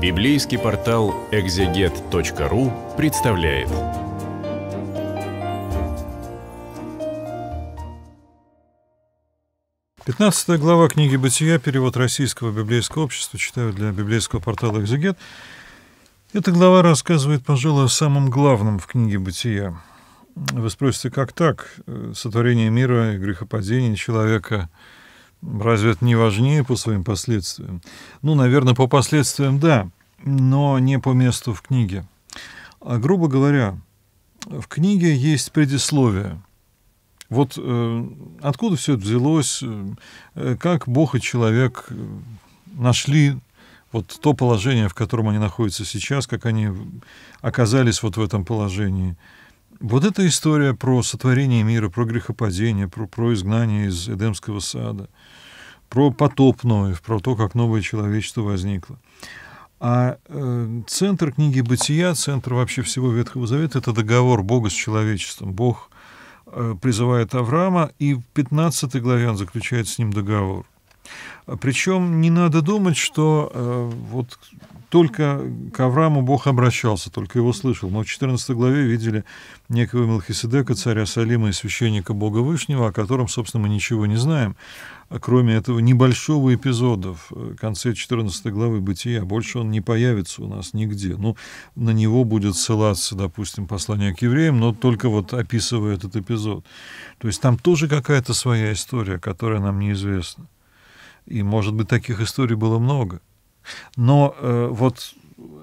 Библейский портал экзегет.ру представляет. Пятнадцатая глава книги «Бытия», перевод Российского библейского общества, читаю для библейского портала «Экзегет». Эта глава рассказывает, пожалуй, о самом главном в книге «Бытия». Вы спросите, как так? Э, сотворение мира, грехопадение человека – Разве это не важнее по своим последствиям? Ну, наверное, по последствиям да, но не по месту в книге. А, грубо говоря, в книге есть предисловие. Вот э, откуда все это взялось, э, э, как Бог и человек э, нашли вот то положение, в котором они находятся сейчас, как они оказались вот в этом положении – вот эта история про сотворение мира, про грехопадение, про, про изгнание из Эдемского сада, про потоп Ноев, про то, как новое человечество возникло. А э, центр книги «Бытия», центр вообще всего Ветхого Завета — это договор Бога с человечеством. Бог э, призывает Авраама, и в 15 главе он заключает с ним договор — причем не надо думать, что э, вот только к Аврааму Бог обращался, только его слышал. Мы в 14 главе видели некого Мелхиседека, царя Салима и священника Бога Вышнего, о котором, собственно, мы ничего не знаем, кроме этого небольшого эпизода э, в конце 14 главы Бытия. Больше он не появится у нас нигде. Ну, на него будет ссылаться, допустим, послание к евреям, но только вот описывая этот эпизод. То есть там тоже какая-то своя история, которая нам неизвестна. И, может быть, таких историй было много. Но э, вот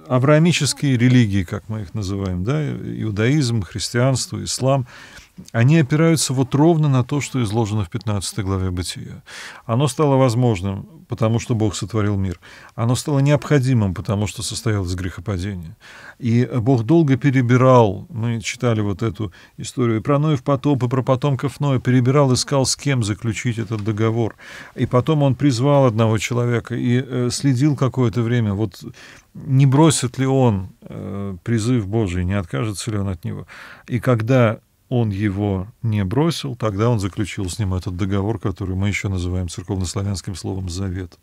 авраамические религии, как мы их называем, да, иудаизм, христианство, ислам, они опираются вот ровно на то, что изложено в 15 главе Бытия. Оно стало возможным потому что Бог сотворил мир. Оно стало необходимым, потому что состоялось грехопадение. И э, Бог долго перебирал, мы читали вот эту историю и про Ноев потоп, и про потомков Ноя, перебирал, искал, с кем заключить этот договор. И потом он призвал одного человека и э, следил какое-то время, вот не бросит ли он э, призыв Божий, не откажется ли он от него. И когда он его не бросил, тогда он заключил с ним этот договор, который мы еще называем церковнославянским словом «завет».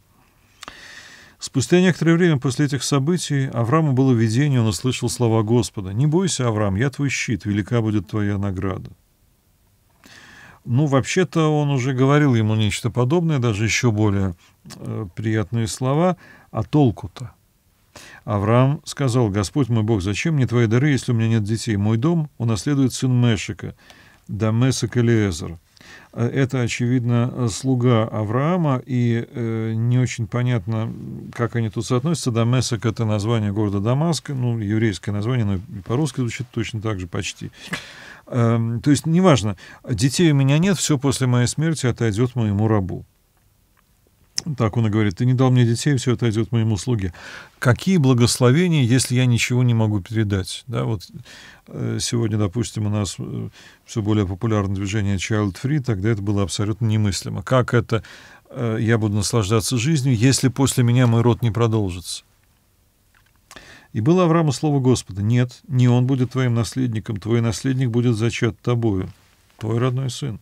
Спустя некоторое время после этих событий Аврааму было видение, он услышал слова Господа. «Не бойся, Авраам, я твой щит, велика будет твоя награда». Ну, вообще-то он уже говорил ему нечто подобное, даже еще более э, приятные слова. А толку-то? Авраам сказал, «Господь мой Бог, зачем мне твои дары, если у меня нет детей? Мой дом унаследует сын Мешика, Дамесок Элиезер». Э, это, очевидно, э, слуга Авраама, и э, не очень понятно, как они тут соотносятся. Дамесок — это название города Дамаска, ну, еврейское название, но по-русски звучит точно так же почти. Э, то есть, неважно, детей у меня нет, все после моей смерти отойдет моему рабу. Так он и говорит, ты не дал мне детей, все это идет моему слуге. Какие благословения, если я ничего не могу передать? Да, вот э, сегодня, допустим, у нас э, все более популярное движение Child Free, тогда это было абсолютно немыслимо. Как это э, я буду наслаждаться жизнью, если после меня мой род не продолжится? И было Аврааму слово Господа, нет, не он будет твоим наследником, твой наследник будет зачат тобою, твой родной сын.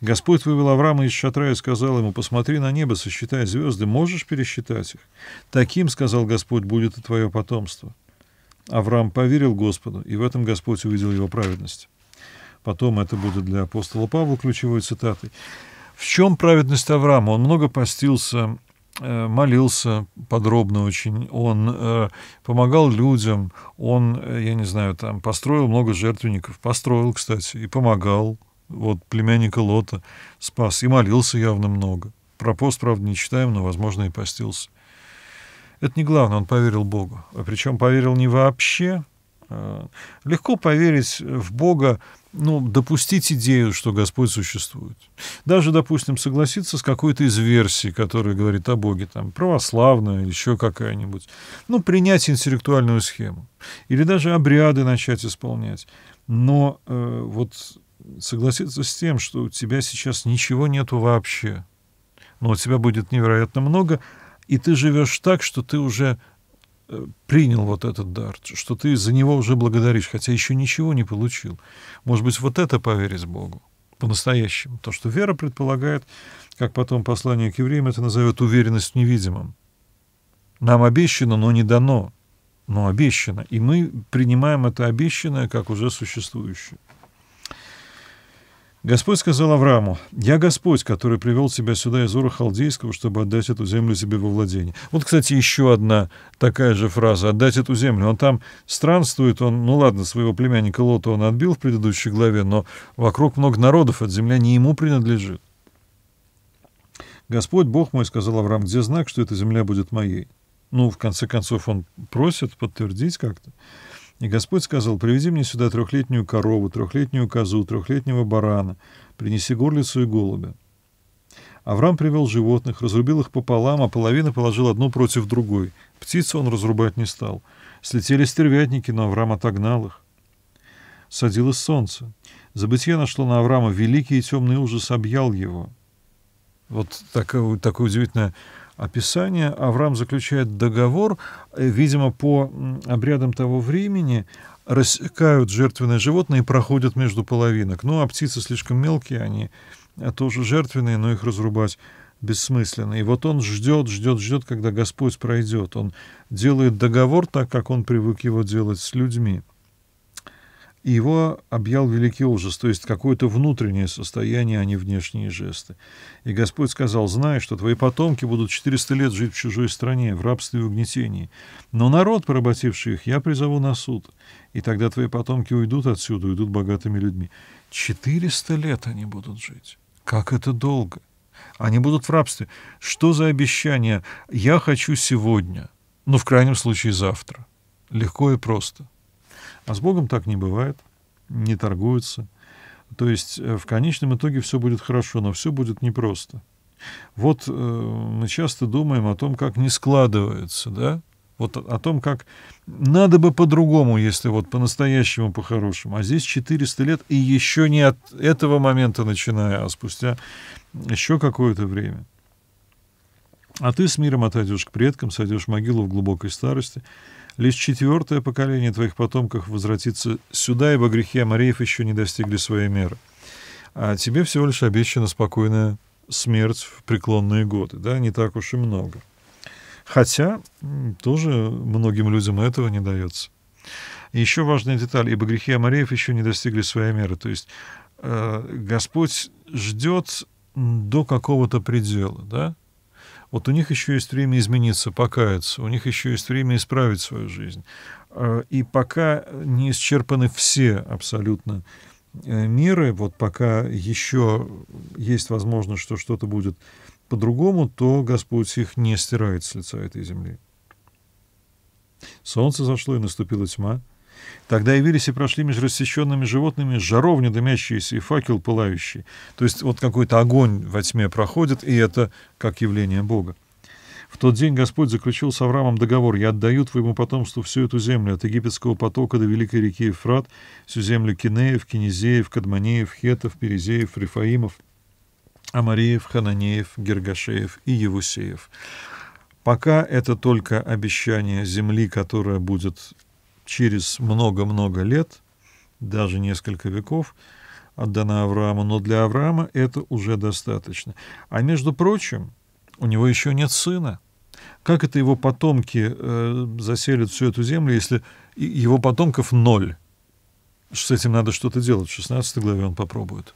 Господь вывел Авраама из шатра и сказал ему, «Посмотри на небо, сосчитай звезды, можешь пересчитать их? Таким, — сказал Господь, — будет и твое потомство». Авраам поверил Господу, и в этом Господь увидел его праведность. Потом это будет для апостола Павла ключевой цитатой. В чем праведность Авраама? Он много постился, э, молился подробно очень, он э, помогал людям, он, э, я не знаю, там построил много жертвенников, построил, кстати, и помогал, вот племянника Лота спас, и молился явно много. Про пост, правда, не читаем, но, возможно, и постился. Это не главное, он поверил Богу. а Причем поверил не вообще. А легко поверить в Бога, ну, допустить идею, что Господь существует. Даже, допустим, согласиться с какой-то из версий, которая говорит о Боге, там, православная, еще какая-нибудь. Ну, принять интеллектуальную схему. Или даже обряды начать исполнять. Но э, вот согласиться с тем, что у тебя сейчас ничего нету вообще, но у тебя будет невероятно много, и ты живешь так, что ты уже э, принял вот этот дар, что ты за него уже благодаришь, хотя еще ничего не получил. Может быть, вот это поверить Богу по-настоящему. То, что вера предполагает, как потом послание к евреям это назовет уверенность в невидимом. Нам обещано, но не дано, но обещано. И мы принимаем это обещанное как уже существующее. Господь сказал Аврааму, «Я Господь, который привел тебя сюда из Ура Халдейского, чтобы отдать эту землю себе во владение». Вот, кстати, еще одна такая же фраза «отдать эту землю». Он там странствует, он, ну ладно, своего племянника Лота он отбил в предыдущей главе, но вокруг много народов, от земля не ему принадлежит. «Господь, Бог мой, — сказал Авраам, — где знак, что эта земля будет моей?» Ну, в конце концов, он просит подтвердить как-то. И Господь сказал, приведи мне сюда трехлетнюю корову, трехлетнюю козу, трехлетнего барана, принеси горлицу и голубя. Авраам привел животных, разрубил их пополам, а половина положил одну против другой. Птицу он разрубать не стал. Слетели стервятники, но Авраам отогнал их. Садилось солнце. Забытье нашло на Авраама великий и темный ужас объял его. Вот такое, такое удивительное описание, Авраам заключает договор, э, видимо, по обрядам того времени, рассекают жертвенные животные и проходят между половинок. Ну, а птицы слишком мелкие, они э, тоже жертвенные, но их разрубать бессмысленно. И вот он ждет, ждет, ждет, когда Господь пройдет. Он делает договор так, как он привык его делать с людьми и его объял великий ужас, то есть какое-то внутреннее состояние, а не внешние жесты. И Господь сказал, знай, что твои потомки будут 400 лет жить в чужой стране, в рабстве и угнетении. Но народ, поработивший их, я призову на суд, и тогда твои потомки уйдут отсюда, уйдут богатыми людьми. 400 лет они будут жить. Как это долго! Они будут в рабстве. Что за обещание? Я хочу сегодня, но ну, в крайнем случае завтра. Легко и просто. А с Богом так не бывает, не торгуются. То есть э, в конечном итоге все будет хорошо, но все будет непросто. Вот э, мы часто думаем о том, как не складывается, да? Вот о, том, как надо бы по-другому, если вот по-настоящему, по-хорошему. А здесь 400 лет, и еще не от этого момента начиная, а спустя еще какое-то время. А ты с миром отойдешь а к предкам, сойдешь в могилу в глубокой старости — Лишь четвертое поколение твоих потомков возвратится сюда, ибо грехи Амареев еще не достигли своей меры. А тебе всего лишь обещана спокойная смерть в преклонные годы, да, не так уж и много. Хотя тоже многим людям этого не дается. еще важная деталь, ибо грехи Амареев еще не достигли своей меры. То есть э, Господь ждет до какого-то предела, да? Вот у них еще есть время измениться, покаяться, у них еще есть время исправить свою жизнь. А, и пока не исчерпаны все абсолютно э, меры, вот пока еще есть возможность, что что-то будет по-другому, то Господь их не стирает с лица этой земли. Солнце зашло, и наступила тьма — Тогда явились и прошли между рассеченными животными жаровня дымящаяся и факел пылающий. То есть вот какой-то огонь во тьме проходит, и это как явление Бога. В тот день Господь заключил с Авраамом договор «Я отдаю твоему потомству всю эту землю, от египетского потока до великой реки Ефрат, всю землю Кинеев, Кинезеев, Кадманеев, Хетов, Перезеев, Рифаимов, Амариев, Хананеев, Гергашеев и Евусеев». Пока это только обещание земли, которая будет через много-много лет, даже несколько веков, отдана Аврааму, но для Авраама это уже достаточно. А между прочим, у него еще нет сына. Как это его потомки э, заселят всю эту землю, если его потомков ноль? С этим надо что-то делать. В 16 главе он попробует.